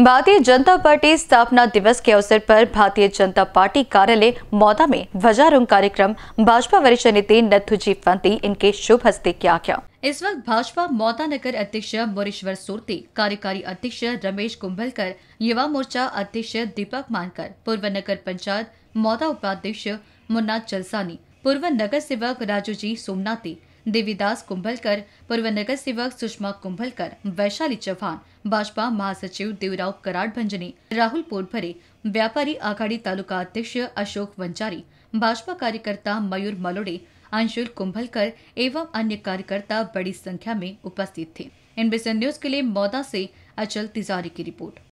भारतीय जनता पार्टी स्थापना दिवस के अवसर पर भारतीय जनता पार्टी कार्यालय मौदा में ध्वजारोहण कार्यक्रम भाजपा वरिष्ठ नेता नथुजी फंती इनके शुभ हस्ते किया गया इस वक्त भाजपा मौदा नगर अध्यक्ष मोरेश्वर सोरती कार्यकारी अध्यक्ष रमेश कुंभलकर युवा मोर्चा अध्यक्ष दीपक मानकर पूर्व नगर पंचायत मौदा उपाध्यक्ष मुन्ना चलसानी पूर्व नगर सेवक राजू जी सोमनाथी देवीदास कुंभलकर पूर्व नगर सेवक सुषमा कुंभलकर वैशाली चौहान भाजपा महासचिव देवराव कराड़ भंजनी राहुल पोटभरे व्यापारी आघाडी तालुका अध्यक्ष अशोक वंजारी भाजपा कार्यकर्ता मयूर मलोड़े अंशुल कुंभलकर एवं अन्य कार्यकर्ता बड़ी संख्या में उपस्थित थे एनबीसी न्यूज के लिए मौदा से अचल तिजारी की रिपोर्ट